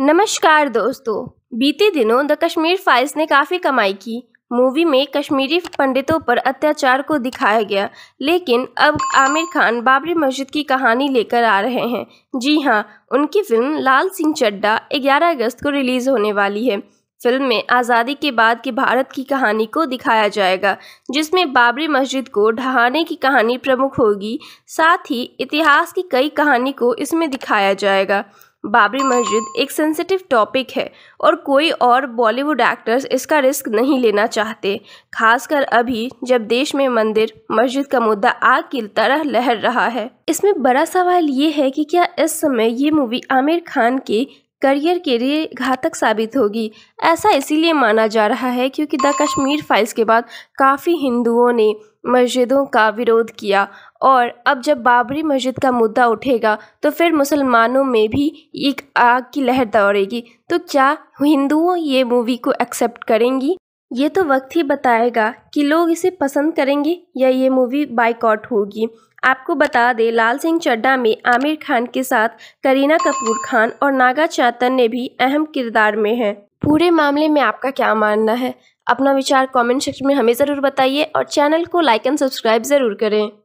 नमस्कार दोस्तों बीते दिनों द कश्मीर फाइल्स ने काफ़ी कमाई की मूवी में कश्मीरी पंडितों पर अत्याचार को दिखाया गया लेकिन अब आमिर खान बाबरी मस्जिद की कहानी लेकर आ रहे हैं जी हाँ उनकी फिल्म लाल सिंह चड्डा 11 अगस्त को रिलीज़ होने वाली है फिल्म में आज़ादी के बाद के भारत की कहानी को दिखाया जाएगा जिसमें बाबरी मस्जिद को ढहाने की कहानी प्रमुख होगी साथ ही इतिहास की कई कहानी को इसमें दिखाया जाएगा बाबरी मस्जिद एक सेंसिटिव टॉपिक है और कोई और बॉलीवुड एक्टर्स इसका रिस्क नहीं लेना चाहते खासकर अभी जब देश में मंदिर मस्जिद का मुद्दा आग की तरह लहर रहा है इसमें बड़ा सवाल ये है कि क्या इस समय ये मूवी आमिर खान के करियर के लिए घातक साबित होगी ऐसा इसीलिए माना जा रहा है क्योंकि द कश्मीर फाइल्स के बाद काफ़ी हिंदुओं ने मस्जिदों का विरोध किया और अब जब बाबरी मस्जिद का मुद्दा उठेगा तो फिर मुसलमानों में भी एक आग की लहर दौड़ेगी तो क्या हिंदुओं ये मूवी को एक्सेप्ट करेंगी ये तो वक्त ही बताएगा कि लोग इसे पसंद करेंगे या ये मूवी बाइकआउट होगी आपको बता दें लाल सिंह चड्डा में आमिर खान के साथ करीना कपूर खान और नागा चैतन ने भी अहम किरदार में हैं पूरे मामले में आपका क्या मानना है अपना विचार कमेंट सेक्शन में हमें ज़रूर बताइए और चैनल को लाइक एंड सब्सक्राइब ज़रूर करें